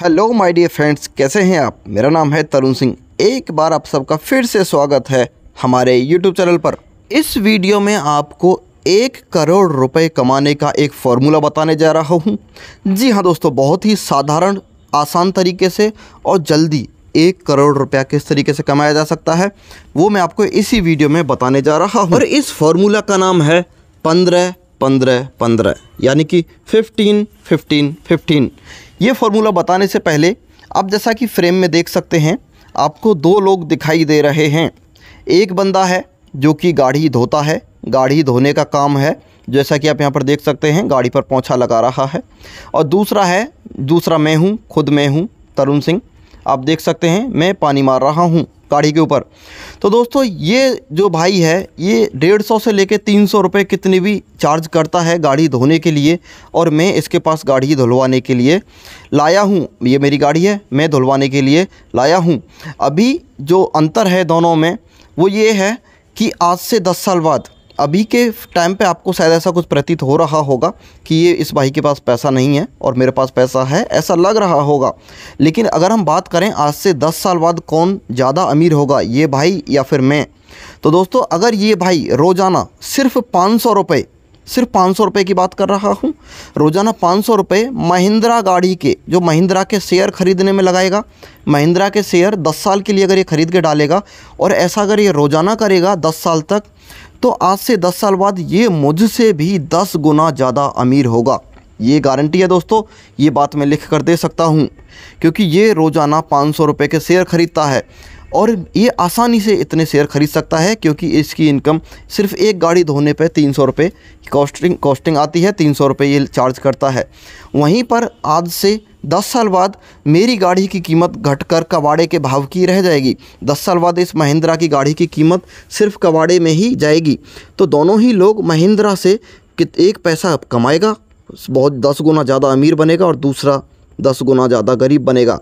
hello my dear friends कैसे हैं आप मेरा नाम है तरुण सिंह एक बार आप सबका फिर से स्वागत है हमारे यूट्यूब चैनल पर इस वीडियो में आपको एक करोड़ रुपए कमाने का एक फॉर्मूला बताने जा रहा हूं जी हाँ दोस्तों बहुत ही साधारण आसान तरीके से और जल्दी एक करोड़ रुपया किस तरीके से कमाया जा सकता है वो मैं आपको इसी वीडियो में बताने जा रहा हूँ और इस फॉर्मूला का नाम है पंद्रह पंद्रह पंद्रह यानी कि फिफ्टीन फिफ्टीन फिफ्टीन ये फॉर्मूला बताने से पहले आप जैसा कि फ्रेम में देख सकते हैं आपको दो लोग दिखाई दे रहे हैं एक बंदा है जो कि गाड़ी धोता है गाड़ी धोने का काम है जैसा कि आप यहाँ पर देख सकते हैं गाड़ी पर पोंछा लगा रहा है और दूसरा है दूसरा मैं हूँ खुद मैं हूँ तरुण सिंह आप देख सकते हैं मैं पानी मार रहा हूँ गाड़ी के ऊपर तो दोस्तों ये जो भाई है ये डेढ़ सौ से लेके तीन सौ रुपये कितनी भी चार्ज करता है गाड़ी धोने के लिए और मैं इसके पास गाड़ी धुलवाने के लिए लाया हूँ ये मेरी गाड़ी है मैं धुलवाने के लिए लाया हूँ अभी जो अंतर है दोनों में वो ये है कि आज से दस साल बाद अभी के टाइम पे आपको शायद ऐसा कुछ प्रतीत हो रहा होगा कि ये इस भाई के पास पैसा नहीं है और मेरे पास पैसा है ऐसा लग रहा होगा लेकिन अगर हम बात करें आज से 10 साल बाद कौन ज़्यादा अमीर होगा ये भाई या फिर मैं तो दोस्तों अगर ये भाई रोज़ाना सिर्फ पाँच सौ रुपये सिर्फ पाँच सौ रुपये की बात कर रहा हूँ रोज़ाना पाँच सौ रुपये महिंद्रा गाड़ी के जो महिंद्रा के शेयर ख़रीदने में लगाएगा महिंद्रा के शेयर दस साल के लिए अगर ये ख़रीद के डालेगा और ऐसा अगर ये रोज़ाना करेगा दस साल तक तो आज से 10 साल बाद ये मुझसे भी 10 गुना ज़्यादा अमीर होगा ये गारंटी है दोस्तों ये बात मैं लिख कर दे सकता हूँ क्योंकि ये रोज़ाना पाँच सौ रुपये के शेयर ख़रीदता है और ये आसानी से इतने शेयर ख़रीद सकता है क्योंकि इसकी इनकम सिर्फ एक गाड़ी धोने पे तीन सौ रुपये कॉस्टिंग कॉस्टिंग आती है तीन सौ रुपये ये चार्ज करता है वहीं पर आज से दस साल बाद मेरी गाड़ी की कीमत घटकर कबाड़े के भाव की रह जाएगी दस साल बाद इस महिंद्रा की गाड़ी की कीमत सिर्फ कबाड़े में ही जाएगी तो दोनों ही लोग महिंद्रा से कित एक पैसा कमाएगा बहुत दस गुना ज़्यादा अमीर बनेगा और दूसरा दस गुना ज़्यादा गरीब बनेगा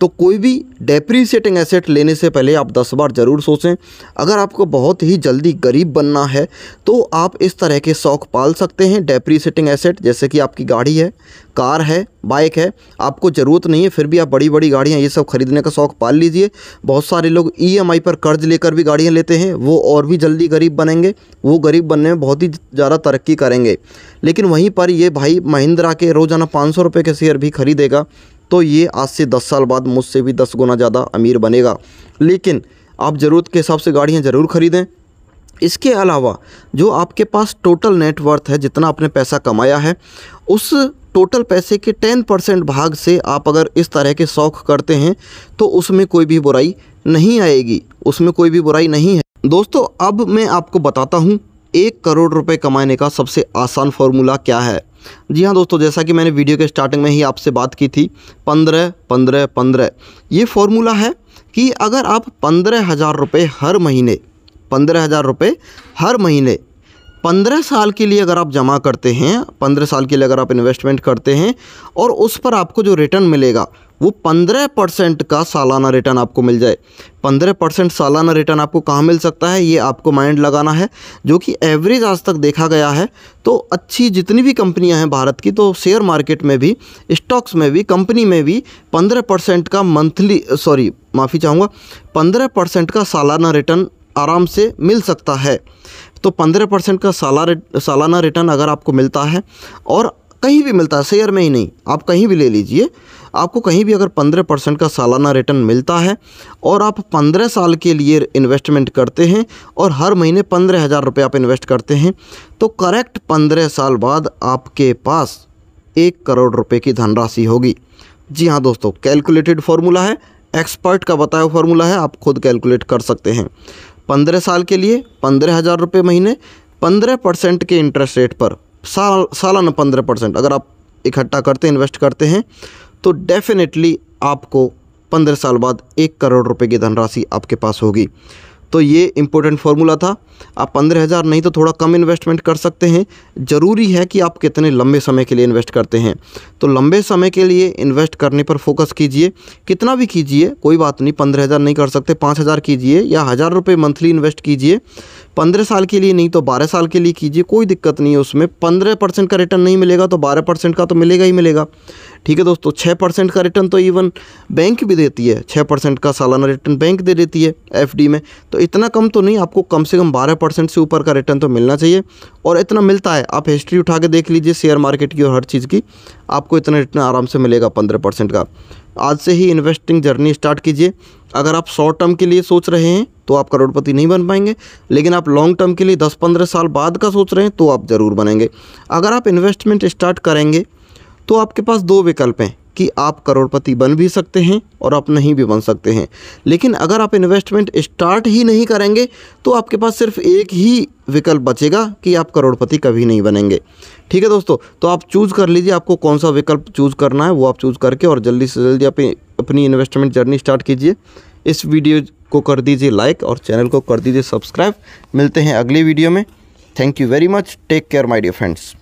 तो कोई भी डेप्रीसीटिंग एसेट लेने से पहले आप दस बार ज़रूर सोचें अगर आपको बहुत ही जल्दी गरीब बनना है तो आप इस तरह के शौक पाल सकते हैं डेप्रीसीटिंग एसेट जैसे कि आपकी गाड़ी है कार है बाइक है आपको ज़रूरत नहीं है फिर भी आप बड़ी बड़ी गाड़ियाँ ये सब खरीदने का शौक पाल लीजिए बहुत सारे लोग ई e पर कर्ज लेकर भी गाड़ियाँ लेते हैं वो और भी जल्दी गरीब बनेंगे वो गरीब बनने में बहुत ही ज़्यादा तरक्की करेंगे लेकिन वहीं पर ये भाई महिंद्रा के रोज़ाना पाँच सौ रुपये के शेयर भी खरीदेगा तो ये आज से दस साल बाद मुझसे भी दस गुना ज़्यादा अमीर बनेगा लेकिन आप ज़रूरत के हिसाब से गाड़ियाँ ज़रूर ख़रीदें इसके अलावा जो आपके पास टोटल नेटवर्थ है जितना आपने पैसा कमाया है उस टोटल पैसे के टेन परसेंट भाग से आप अगर इस तरह के शौक़ करते हैं तो उसमें कोई भी बुराई नहीं आएगी उसमें कोई भी बुराई नहीं है दोस्तों अब मैं आपको बताता हूँ एक करोड़ रुपए कमाने का सबसे आसान फॉर्मूला क्या है जी हाँ दोस्तों जैसा कि मैंने वीडियो के स्टार्टिंग में ही आपसे बात की थी पंद्रह पंद्रह पंद्रह ये फॉर्मूला है कि अगर आप पंद्रह हज़ार रुपये हर महीने पंद्रह हज़ार रुपये हर महीने पंद्रह साल के लिए अगर आप जमा करते हैं पंद्रह साल के लिए अगर आप इन्वेस्टमेंट करते हैं और उस पर आपको जो रिटर्न मिलेगा वो पंद्रह परसेंट का सालाना रिटर्न आपको मिल जाए पंद्रह परसेंट सालाना रिटर्न आपको कहाँ मिल सकता है ये आपको माइंड लगाना है जो कि एवरेज आज तक देखा गया है तो अच्छी जितनी भी कंपनियां हैं भारत की तो शेयर मार्केट में भी स्टॉक्स में भी कंपनी में भी पंद्रह परसेंट का मंथली सॉरी माफ़ी चाहूँगा पंद्रह परसेंट का सालाना रिटर्न आराम से मिल सकता है तो पंद्रह परसेंट का साला सालाना रिटर्न अगर आपको मिलता है और कहीं भी मिलता है शेयर में ही नहीं आप कहीं भी ले लीजिए आपको कहीं भी अगर पंद्रह परसेंट का सालाना रिटर्न मिलता है और आप पंद्रह साल के लिए इन्वेस्टमेंट करते हैं और हर महीने पंद्रह हज़ार रुपये आप इन्वेस्ट करते हैं तो करेक्ट पंद्रह साल बाद आपके पास एक करोड़ रुपये की धनराशि होगी जी हाँ दोस्तों कैलकुलेटेड फार्मूला है एक्सपर्ट का बताया फार्मूला है आप खुद कैलकुलेट कर सकते हैं पंद्रह साल के लिए पंद्रह हज़ार रुपये महीने पंद्रह परसेंट के इंटरेस्ट रेट पर साल सालाना पंद्रह परसेंट अगर आप इकट्ठा करते इन्वेस्ट करते हैं तो डेफिनेटली आपको पंद्रह साल बाद एक करोड़ रुपए की धनराशि आपके पास होगी तो ये इम्पोर्टेंट फार्मूला था आप पंद्रह हज़ार नहीं तो थोड़ा कम इन्वेस्टमेंट कर सकते हैं ज़रूरी है कि आप कितने लंबे समय के लिए इन्वेस्ट करते हैं तो लंबे समय के लिए इन्वेस्ट करने पर फोकस कीजिए कितना भी कीजिए कोई बात नहीं पंद्रह हज़ार नहीं कर सकते पाँच हज़ार कीजिए या हज़ार रुपये मंथली इन्वेस्ट कीजिए पंद्रह साल के लिए नहीं तो बारह साल के लिए कीजिए कोई दिक्कत नहीं है उसमें पंद्रह परसेंट का रिटर्न नहीं मिलेगा तो बारह परसेंट का तो मिलेगा ही मिलेगा ठीक है दोस्तों छः परसेंट का रिटर्न तो इवन बैंक भी देती है छः परसेंट का सालाना रिटर्न बैंक दे देती है एफ में तो इतना कम तो नहीं आपको कम से कम बारह परसेंट से ऊपर का रिटर्न तो मिलना चाहिए और इतना मिलता है आप हिस्ट्री उठा के देख लीजिए शेयर मार्केट की और हर चीज़ की आपको इतना रिटर्न आराम से मिलेगा पंद्रह परसेंट का आज से ही इन्वेस्टिंग जर्नी स्टार्ट कीजिए अगर आप शॉर्ट टर्म के लिए सोच रहे हैं तो आप करोड़पति नहीं बन पाएंगे लेकिन आप लॉन्ग टर्म के लिए दस पंद्रह साल बाद का सोच रहे हैं तो आप ज़रूर बनेंगे अगर आप इन्वेस्टमेंट स्टार्ट करेंगे तो आपके पास दो विकल्प हैं कि आप करोड़पति बन भी सकते हैं और आप नहीं भी बन सकते हैं लेकिन अगर आप इन्वेस्टमेंट स्टार्ट ही नहीं करेंगे तो आपके पास सिर्फ एक ही विकल्प बचेगा कि आप करोड़पति कभी नहीं बनेंगे ठीक है दोस्तों तो आप चूज़ कर लीजिए आपको कौन सा विकल्प चूज़ करना है वो आप चूज़ करके और जल्दी से जल्दी आप अपनी इन्वेस्टमेंट जर्नी स्टार्ट कीजिए इस वीडियो को कर दीजिए लाइक और चैनल को कर दीजिए सब्सक्राइब मिलते हैं अगले वीडियो में thank you very much take care my dear friends